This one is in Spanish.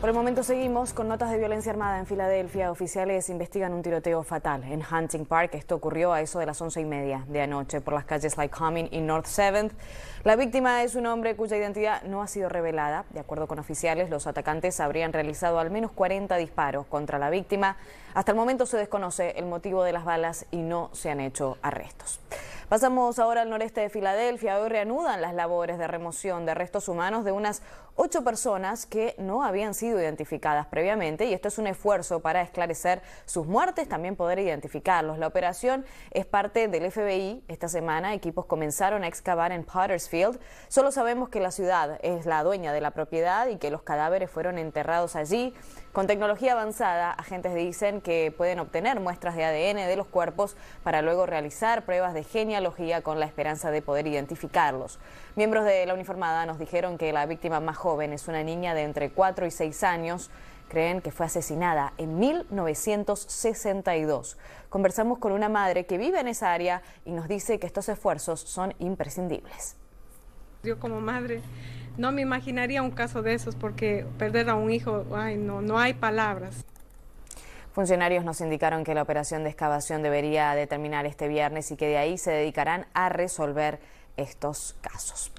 Por el momento seguimos con notas de violencia armada en Filadelfia. Oficiales investigan un tiroteo fatal en Hunting Park. Esto ocurrió a eso de las once y media de anoche por las calles Lycoming y North Seventh. La víctima es un hombre cuya identidad no ha sido revelada. De acuerdo con oficiales, los atacantes habrían realizado al menos 40 disparos contra la víctima. Hasta el momento se desconoce el motivo de las balas y no se han hecho arrestos. Pasamos ahora al noreste de Filadelfia. Hoy reanudan las labores de remoción de restos humanos de unas ocho personas que no habían sido identificadas previamente y esto es un esfuerzo para esclarecer sus muertes, también poder identificarlos. La operación es parte del FBI. Esta semana equipos comenzaron a excavar en Pottersfield. Solo sabemos que la ciudad es la dueña de la propiedad y que los cadáveres fueron enterrados allí. Con tecnología avanzada, agentes dicen que pueden obtener muestras de ADN de los cuerpos para luego realizar pruebas de genia con la esperanza de poder identificarlos. Miembros de la uniformada nos dijeron que la víctima más joven es una niña de entre 4 y 6 años. Creen que fue asesinada en 1962. Conversamos con una madre que vive en esa área y nos dice que estos esfuerzos son imprescindibles. Yo como madre no me imaginaría un caso de esos porque perder a un hijo, no, no hay palabras. Funcionarios nos indicaron que la operación de excavación debería terminar este viernes y que de ahí se dedicarán a resolver estos casos.